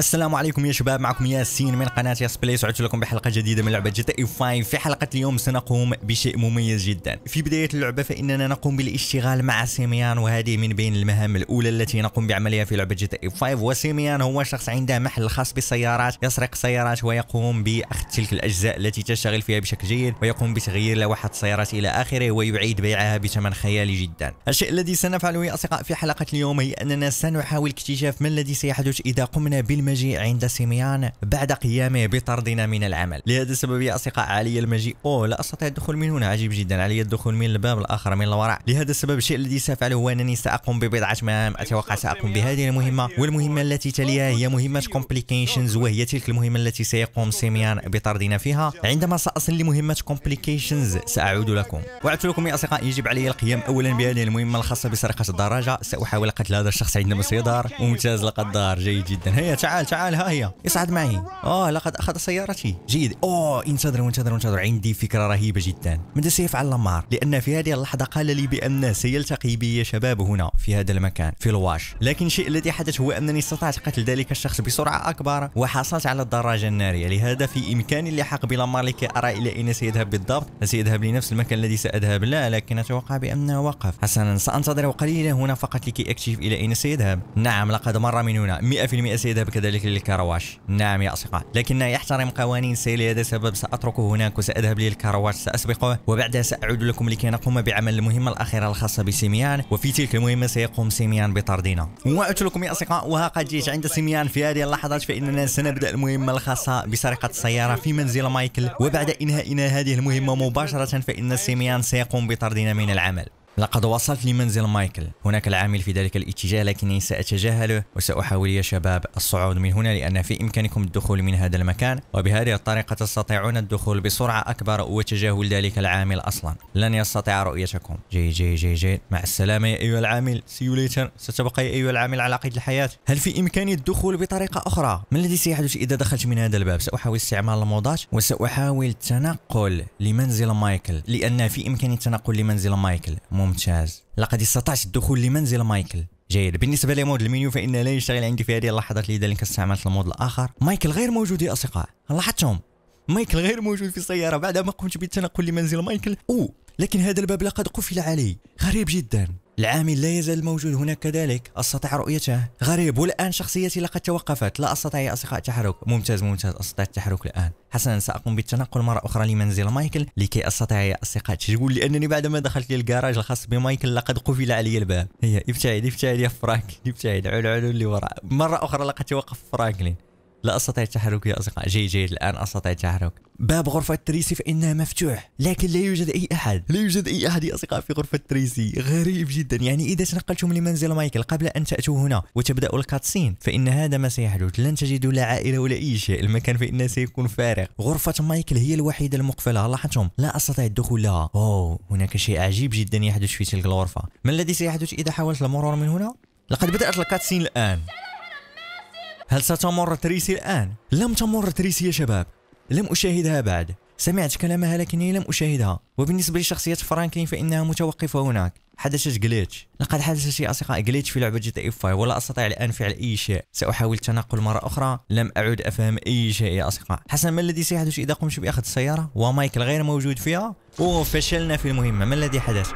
السلام عليكم يا شباب معكم ياسين من قناه ياس بليس عدت لكم بحلقه جديده من لعبه جي تي اي 5 في حلقه اليوم سنقوم بشيء مميز جدا في بدايه اللعبه فاننا نقوم بالاشتغال مع سيميان وهذه من بين المهام الاولى التي نقوم بعملها في لعبه جي تي اي 5 وسيميان هو شخص عنده محل خاص بالسيارات يسرق سيارات ويقوم باخذ تلك الاجزاء التي تشتغل فيها بشكل جيد ويقوم بتغيير لوحه السيارات الى اخره ويعيد بيعها بثمن خيالي جدا الشيء الذي سنفعله يا اصدقاء في حلقه اليوم هي اننا سنحاول اكتشاف ما الذي سيحدث اذا قمنا بالم المجيء عند سيميان بعد قيامه بطردنا من العمل لهذا السبب يا أصدقاء علي المجيء أوه لا أستطيع الدخول من هنا عجيب جدا علي الدخول من الباب الآخر من الوراء لهذا السبب الشيء الذي سأفعله هو أنني سأقوم ببضعة مهام أتوقع سأقوم بهذه المهمة والمهمة التي تليها هي مهمة كومبليكيشنز وهي تلك المهمة التي سيقوم سيميان بطردنا فيها عندما سأصل لمهمة كومبليكيشنز سأعود لكم وعدت لكم يا أصدقاء يجب علي القيام أولا بهذه المهمة الخاصة بسرقة الدراجة سأحاول قتل هذا الشخص عندما سيظهر ممتاز لقد ظهر جيد جدا هيا تعال تعال تعال ها هي اصعد معي اه لقد اخذ سيارتي جيد اوه انتظر انتظر انتظر عندي فكره رهيبه جدا ماذا سيفعل لامار لان في هذه اللحظه قال لي بان سيلتقي بي شباب هنا في هذا المكان في الواش لكن الشيء الذي حدث هو انني استطعت قتل ذلك الشخص بسرعه اكبر وحصلت على الدراجه الناريه لهذا في امكاني اللحاق بلامار لكي ارى الى اين سيذهب بالضبط هل سيذهب لنفس المكان الذي ساذهب لا لكن اتوقع بانه وقف حسنا سانتظر قليلا هنا فقط لكي اكتشف الى اين سيذهب نعم لقد مر من هنا 100% سيذهب وكذلك للكرواش نعم يا أصدقاء لكنه يحترم قوانين سيل هذا السبب سأتركه هناك وسأذهب للكرواش سأسبقه وبعدها سأعود لكم لكي نقوم بعمل المهمة الأخيرة الخاصة بسيميان وفي تلك المهمة سيقوم سيميان بطردنا وأترككم يا أصدقاء وها قد جئت عند سيميان في هذه اللحظات فإننا سنبدأ المهمة الخاصة بسرقة السيارة في منزل مايكل وبعد إنهائنا هذه المهمة مباشرة فإن سيميان سيقوم بطردنا من العمل لقد وصلت لمنزل مايكل هناك العامل في ذلك الاتجاه لكني سأتجاهله وسأحاول يا شباب الصعود من هنا لأن في إمكانكم الدخول من هذا المكان وبهذه الطريقة تستطيعون الدخول بسرعة أكبر وتجاهل ذلك العامل أصلا لن يستطيع رؤيتكم جي جي جي جي مع السلامة يا أيها العامل سيو ليتر ستبقى يا أيها العامل على قيد الحياة هل في إمكاني الدخول بطريقة أخرى؟ ما الذي سيحدث إذا دخلت من هذا الباب؟ سأحاول استعمال الموضات وسأحاول التنقل لمنزل مايكل لأن في إمكاني التنقل لمنزل مايكل ممكن ممتاز لقد استطعت الدخول لمنزل مايكل جيد بالنسبه لمود المنيو فان لا يشتغل عندي في هذه اللحظات لذلك استعملت المود الاخر مايكل غير موجود يا اصدقاء لاحظتم مايكل غير موجود في السياره بعدما قمت بالتنقل لمنزل مايكل او لكن هذا الباب لقد قفل علي غريب جدا العامل لا يزال موجود هناك كذلك أستطيع رؤيته غريب والآن شخصيتي لقد توقفت لا أستطيع يا أصدقاء التحرك ممتاز ممتاز أستطيع التحرك الآن حسنا سأقوم بالتنقل مرة أخرى لمنزل مايكل لكي أستطيع يا أصدقاء تقول لأنني بعدما دخلت للكراج الخاص بمايكل لقد قفل علي الباب هي ابتعد ابتعد يا فرانك ابتعد عود اللي وراء مرة أخرى لقد توقف فرانكلين لا أستطيع التحرك يا أصدقاء جيد جيد الآن أستطيع التحرك باب غرفة تريسي فإنها مفتوح لكن لا يوجد أي أحد لا يوجد أي أحد يا أصدقاء في غرفة تريسي غريب جدا يعني إذا تنقلتم لمنزل مايكل قبل أن تأتوا هنا وتبدأوا الكاتسين فإن هذا ما سيحدث لن تجدوا لا عائلة ولا أي شيء المكان فإنه سيكون فارغ غرفة مايكل هي الوحيدة المقفلة لاحظتم لا أستطيع الدخول لها أوه هناك شيء عجيب جدا يحدث في تلك الغرفة ما الذي سيحدث إذا حاولت المرور من هنا؟ لقد بدأت الكاتسين الآن هل ستمر تريسي الآن؟ لم تمر تريسي يا شباب لم أشاهدها بعد سمعت كلامها لكني لم أشاهدها وبالنسبة لشخصية فرانكلين فإنها متوقفة هناك حدثت جليتش لقد حدث شيء أصدقاء جليتش في لعبة جيتا اف إيه 5 ولا أستطيع الآن فعل أي شيء سأحاول التنقل مرة أخرى لم أعد أفهم أي شيء يا أصدقاء حسنا ما الذي سيحدث إذا قمت بأخذ السيارة ومايكل غير موجود فيها وفشلنا في المهمة ما الذي حدث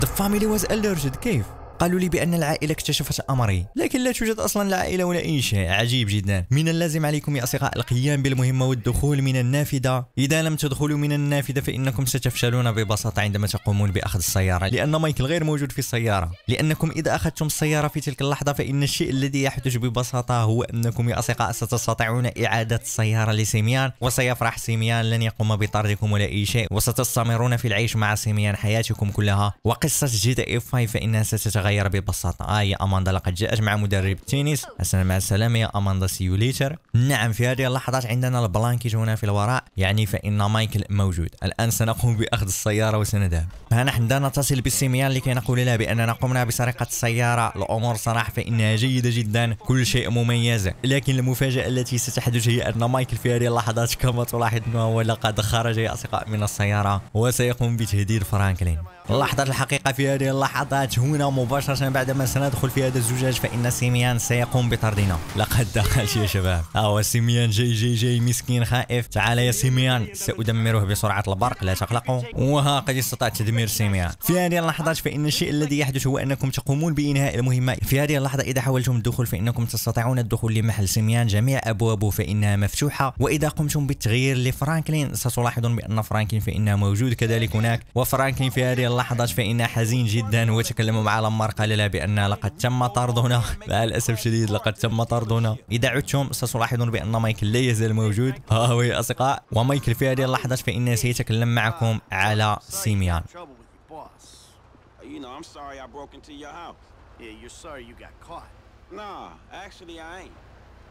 The family was alerted كيف؟ قالوا لي بأن العائلة اكتشفت أمري لكن لا توجد أصلا العائله ولا أي شيء عجيب جدا من اللازم عليكم يا أصدقاء القيام بالمهمة والدخول من النافذة إذا لم تدخلوا من النافذة فإنكم ستفشلون ببساطة عندما تقومون بأخذ السيارة لأن مايكل غير موجود في السيارة لأنكم إذا أخذتم السيارة في تلك اللحظة فإن الشيء الذي يحدث ببساطة هو أنكم يا أصدقاء ستستطيعون إعادة السيارة لسيميان وسيفرح سيميان لن يقوم بطردكم ولا أي شيء وستستمرون في العيش مع سيميان حياتكم كلها وقصة جي دي اف 5 فإنها ستتغير تغير ببساطة آه يا أماندا لقد جاءت مع مدرب التنس حسنا مع السلامة يا أماندا سيوليتر نعم في هذه اللحظات عندنا البلانكيج هنا في الوراء يعني فإن مايكل موجود الآن سنقوم بأخذ السيارة وسنذهب فنحن لا نتصل بالسيميان لكي نقول لها بأننا قمنا بسرقة السيارة الأمور صراحة فإنها جيدة جدا كل شيء مميز لكن المفاجأة التي ستحدث هي أن مايكل في هذه اللحظات كما تلاحظون هو لقد خرج يا أصدقاء من السيارة وسيقوم بتهديد فرانكلين لحظة الحقيقة في هذه اللحظات هنا مباشرة بعدما سندخل في هذا الزجاج فإن سيميان سيقوم بطردنا لقد دخلت يا شباب ها هو سيميان جاي جاي جاي مسكين خائف تعال يا سيميان سأدمره بسرعة البرق لا تقلقوا وها قد استطعت تدمير سيميان في هذه اللحظات فإن الشيء الذي يحدث هو أنكم تقومون بإنهاء المهمة في هذه اللحظة إذا حاولتم الدخول فإنكم تستطيعون الدخول لمحل سيميان جميع أبوابه فإنها مفتوحة وإذا قمتم بالتغيير لفرانكلين ستلاحظون بأن فرانكلين فإنه موجود كذلك هناك وفرانكلين في هذه اللحظات فإن حزين جدا وتكلم مع لمار قال لها بأن لقد تم طردنا مع الأسف الشديد لقد تم طردنا إذا عدتم ستلاحظون بأن مايكل لا يزال موجود ها هو يا أصدقاء ومايكل في هذه اللحظات فإنه سيتكلم معكم على سيميان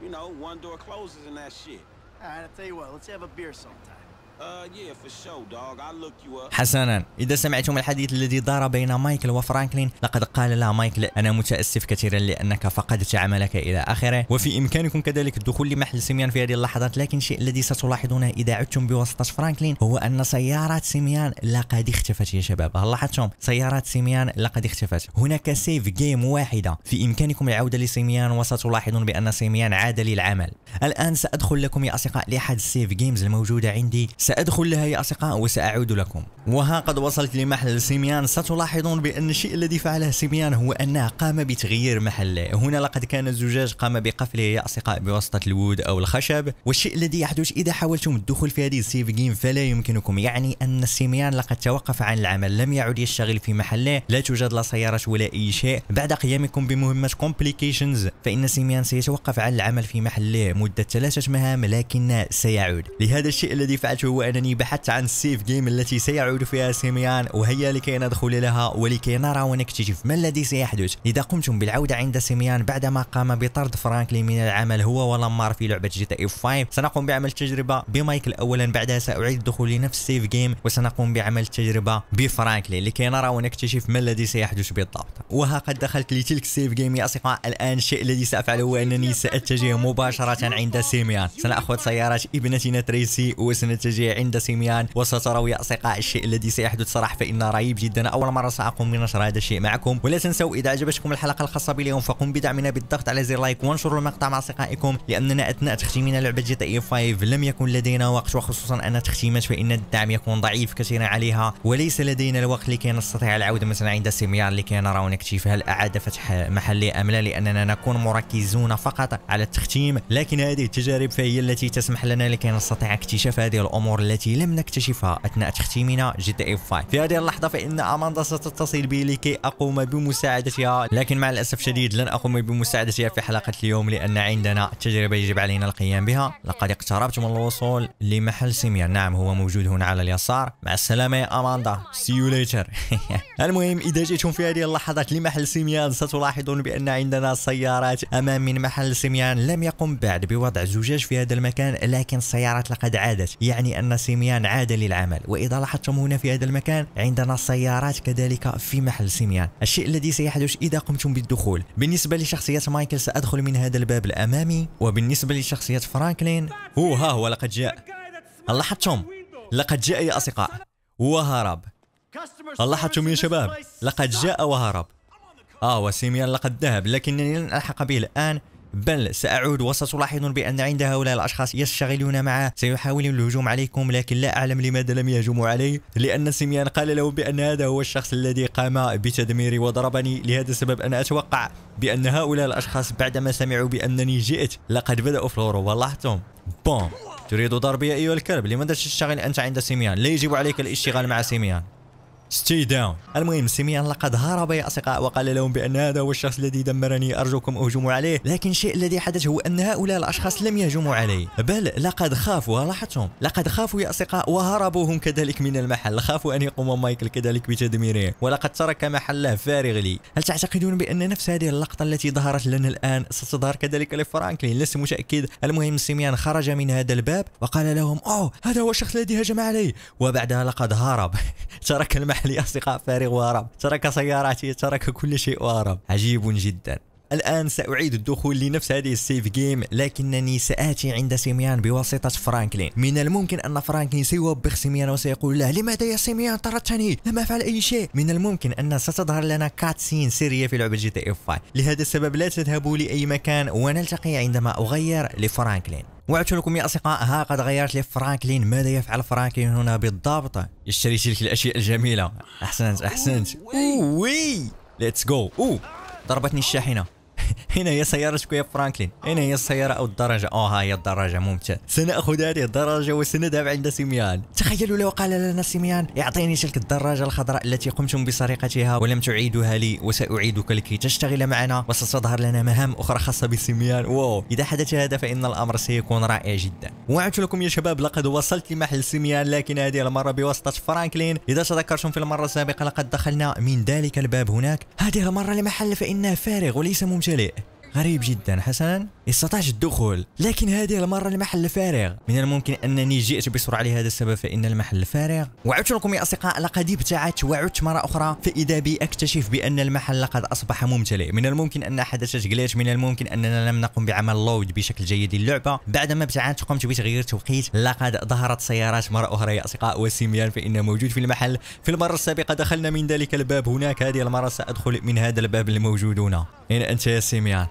You know, one door closes that shit. All right, I'll tell you what, let's have a beer sometime. Uh, حسنا إذا سمعتم الحديث الذي دار بين مايكل وفرانكلين لقد قال لا مايكل أنا متأسف كثيرا لأنك فقدت عملك إلى آخره وفي إمكانكم كذلك الدخول لمحل سيميان في هذه اللحظات لكن الشيء الذي ستلاحظونه إذا عدتم بواسطة فرانكلين هو أن سيارات سيميان لقد اختفت يا شباب هل لاحظتم سيارات سيميان لقد اختفت هناك سيف جيم واحدة في إمكانكم العودة لسيميان وستلاحظون بأن سيميان عاد للعمل الآن سأدخل لكم يا أصدقاء لأحد السيف جيمز الموجودة عندي سأدخل لها يا أصدقاء وسأعود لكم وها قد وصلت لمحل سيميان ستلاحظون بأن الشيء الذي فعله سيميان هو أنه قام بتغيير محله هنا لقد كان الزجاج قام بقفله يا أصدقاء بواسطة الود أو الخشب والشيء الذي يحدث إذا حاولتم الدخول في هذه السيف جيم فلا يمكنكم يعني أن سيميان لقد توقف عن العمل لم يعد يشتغل في محله لا توجد لا سيارات ولا أي شيء بعد قيامكم بمهمة كومبليكيشنز فإن سيميان سيتوقف عن العمل في محله مدة ثلاثة مهام لكن سيعود لهذا الشيء الذي فعلته هو انني بحثت عن السيف جيم التي سيعود فيها سيميان وهيا لكي ندخل لها ولكي نرى ونكتشف ما الذي سيحدث إذا قمتم بالعودة عند سيميان بعدما قام بطرد فرانكلي من العمل هو ولمار في لعبة جي تي اف 5 سنقوم بعمل تجربة بمايكل أولا بعدها سأعيد الدخول لنفس السيف جيم وسنقوم بعمل تجربة بفرانكلي لكي نرى ونكتشف ما الذي سيحدث بالضبط وها قد دخلت لتلك السيف جيم يا أصدقاء الآن الشيء الذي سأفعله هو أنني سأتجه مباشرة عند سيميان سنأخذ سيارة ابنتنا تريسي وسنتجه الفاجع عند سيميان وستروا يا أصدقاء الشيء الذي سيحدث صراحة فان رهيب جدا أول مرة سأقوم بنشر هذا الشيء معكم ولا تنسوا إذا عجبتكم الحلقة الخاصة باليوم فقم بدعمنا بالضغط على زر لايك وانشروا المقطع مع أصدقائكم لأننا أثناء تختيمنا لعبة جي تي 5 إيه لم يكن لدينا وقت وخصوصا أن التختيمات فإن الدعم يكون ضعيف كثيرا عليها وليس لدينا الوقت لكي نستطيع العودة مثلا عند سيميان لكي نرى هل اعاد فتح محلي أم لا لأننا نكون مركزون فقط على التختيم لكن هذه التجارب فهي التي تسمح لنا لكي نستطيع اكتشاف هذه الأمور الأمور التي لم نكتشفها أثناء تختيمنا جي تي اي 5 في هذه اللحظة فإن أماندا ستتصل بي لكي أقوم بمساعدتها لكن مع الأسف الشديد لن أقوم بمساعدتها في حلقة اليوم لأن عندنا تجربة يجب علينا القيام بها لقد اقتربت من الوصول لمحل سيميا نعم هو موجود هنا على اليسار مع السلامة يا أماندا سي يو ليتر المهم إذا جئتم في هذه اللحظات لمحل سيميا ستلاحظون بأن عندنا سيارات أمام من محل سيميا لم يقم بعد بوضع زجاج في هذا المكان لكن السيارات لقد عادت يعني أن سيميان عاد للعمل وإذا لاحظتم هنا في هذا المكان عندنا سيارات كذلك في محل سيميان الشيء الذي سيحدث إذا قمتم بالدخول بالنسبة لشخصية مايكل سأدخل من هذا الباب الأمامي وبالنسبة لشخصية فرانكلين هو ها هو لقد جاء لاحظتم لقد جاء يا أصدقاء وهرب لاحظتم يا شباب لقد جاء وهرب آه وسيميان لقد ذهب لكنني لن ألحق به الآن بل سأعود وستلاحظون بأن عند هؤلاء الأشخاص يشتغلون معه سيحاولون الهجوم عليكم لكن لا أعلم لماذا لم يهجموا علي لأن سيميان قال له بأن هذا هو الشخص الذي قام بتدميري وضربني لهذا السبب أنا أتوقع بأن هؤلاء الأشخاص بعدما سمعوا بأنني جئت لقد بدأوا في الهروب لاحظتم بوم تريد ضربي أيها الكلب لماذا تشتغل أنت عند سيميان لا يجب عليك الاشتغال مع سيميان ستي داون المهم سيميان لقد هرب يا اصدقاء وقال لهم بان هذا هو الشخص الذي دمرني ارجوكم اهجموا عليه لكن الشيء الذي حدث هو ان هؤلاء الاشخاص لم يهجموا عليه بل لقد خافوا لاحظتم لقد خافوا يا اصدقاء وهربوا هم كذلك من المحل خافوا ان يقوم مايكل كذلك بتدميره ولقد ترك محله فارغ لي هل تعتقدون بان نفس هذه اللقطه التي ظهرت لنا الان ستظهر كذلك لفرانكلين لست متاكد المهم سيميان خرج من هذا الباب وقال لهم اوه هذا هو الشخص الذي هجم علي وبعدها لقد هرب ترك المحل لي أصدقاء فارغ وهرب ترك سياراته ترك كل شيء وهرب عجيب جدا الآن سأعيد الدخول لنفس هذه السيف جيم لكنني سآتي عند سيميان بواسطة فرانكلين من الممكن أن فرانكلين سيوبخ سيميان وسيقول له لماذا يا سيميان طردتني لم أفعل أي شيء من الممكن أن ستظهر لنا كاتسين سرية في لعبة جي تي اف 5 لهذا السبب لا تذهبوا لأي مكان ونلتقي عندما أغير لفرانكلين وعدت لكم يا اصدقاء ها قد غيرت لي فرانكلين ماذا يفعل فرانكلين هنا بالضبط يشتري تلك الاشياء الجميله احسنت احسنت وي ليتس جو اوه ضربتني الشاحنه هنا هي سيارة شكوية فرانكلين هنا هي السيارة أو الدراجة أو آه، هاي هي الدراجة ممتاز سنأخذ هذه الدراجة وسنذهب عند سيميان تخيلوا لو قال لنا سيميان اعطيني تلك الدراجة الخضراء التي قمتم بسرقتها ولم تعيدها لي وسأعيدك لكي تشتغل معنا وستظهر لنا مهام أخرى خاصة بسيميان واو إذا حدث هذا فإن الأمر سيكون رائع جدا وعدت لكم يا شباب لقد وصلت لمحل سيميان لكن هذه المرة بواسطة فرانكلين إذا تذكرتم في المرة السابقة لقد دخلنا من ذلك الباب هناك هذه المرة لمحل فإنه فارغ وليس ممتلئ مليء غريب جدا حسنا استطعت الدخول لكن هذه المرة المحل فارغ من الممكن أنني جئت بسرعة لهذا السبب فإن المحل فارغ وعدت لكم يا أصدقاء لقد ابتعدت وعدت مرة أخرى فإذا بي أكتشف بأن المحل لقد أصبح ممتلئ من الممكن أن حدثت جليتش من الممكن أننا لم نقم بعمل لود بشكل جيد للعبة بعدما ابتعدت قمت بتغيير توقيت لقد ظهرت سيارات مرة أخرى يا أصدقاء وسيميان فإنه موجود في المحل في المرة السابقة دخلنا من ذلك الباب هناك هذه المرة سأدخل من هذا الباب الموجود هنا أين أنت يا سيميان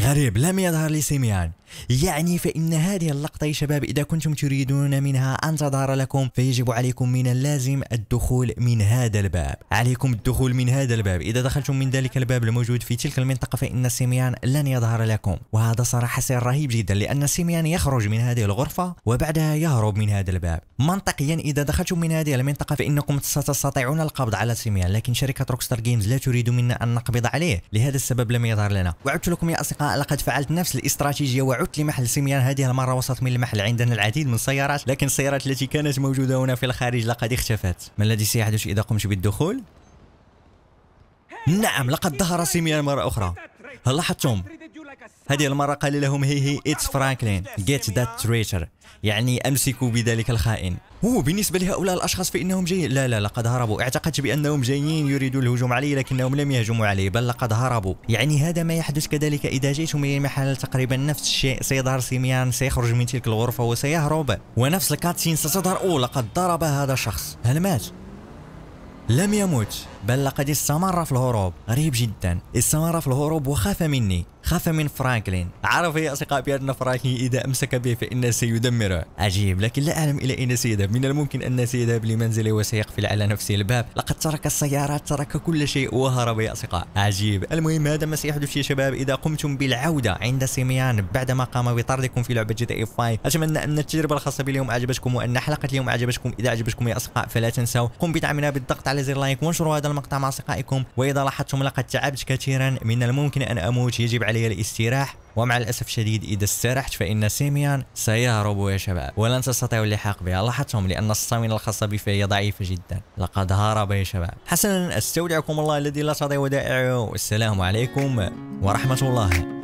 غريب لم يظهر لي سيميان يعني فإن هذه اللقطة يا شباب إذا كنتم تريدون منها أن تظهر لكم فيجب عليكم من اللازم الدخول من هذا الباب عليكم الدخول من هذا الباب إذا دخلتم من ذلك الباب الموجود في تلك المنطقة فإن سيميان لن يظهر لكم وهذا صراحة سر رهيب جدا لأن سيميان يخرج من هذه الغرفة وبعدها يهرب من هذا الباب منطقيا إذا دخلتم من هذه المنطقة فإنكم ستستطيعون القبض على سيميان لكن شركة روكستر جيمز لا تريد منا أن نقبض عليه لهذا السبب لم يظهر لنا وعدت لكم يا أصدقاء لقد فعلت نفس الاستراتيجية عدت لمحل سيميان هذه المرة وصلت من المحل عندنا العديد من السيارات لكن السيارات التي كانت موجودة هنا في الخارج لقد اختفت ما الذي سيحدث إذا قمت بالدخول؟ نعم لقد ظهر سيميان مرة أخرى هل لاحظتم هذه المرة قال لهم هي هي اتس فرانكلين جيت ذات تريتر يعني امسكوا بذلك الخائن هو بالنسبة لهؤلاء الأشخاص فإنهم جايين لا لا لقد هربوا اعتقدت بأنهم جايين يريدوا الهجوم عليه لكنهم لم يهجموا عليه بل لقد هربوا يعني هذا ما يحدث كذلك إذا جئتم إلى المحل تقريبا نفس الشيء سيظهر سيميان سيخرج من تلك الغرفة وسيهرب ونفس الكاتسين ستظهر أو لقد ضرب هذا الشخص هل مات؟ لم يمت بل لقد استمر في الهروب غريب جدا استمر في الهروب وخاف مني خاف من فرانكلين عرف يا أصدقاء بأن فرانكلين إذا أمسك به فإنه سيدمره عجيب لكن لا أعلم إلى أين سيذهب من الممكن أن سيذهب لمنزله وسيقفل على نفسه الباب لقد ترك السيارات ترك كل شيء وهرب يا أصدقاء عجيب المهم هذا ما سيحدث يا شباب إذا قمتم بالعودة عند سيميان بعدما قام بطردكم في لعبة جي تي 5 أتمنى أن التجربة الخاصة باليوم عجبتكم وأن حلقة اليوم عجبتكم إذا عجبتكم يا أصدقاء فلا تنسوا قم بدعمنا بالضغط على زر لايك وانشروا هذا المقطع مع أصدقائكم وإذا لاحظتم لقد تعبت كثيرا من الممكن أن أموت يجب علي علي الاستراح ومع الأسف الشديد إذا استرحت فإن سيميان سيهرب يا شباب ولن تستطيع اللحاق بها لاحظتم لأن السtamina الخاصة به فهي ضعيفة جدا لقد هرب يا شباب حسنا أستودعكم الله الذي لا تضيع ودائعه والسلام عليكم ورحمة الله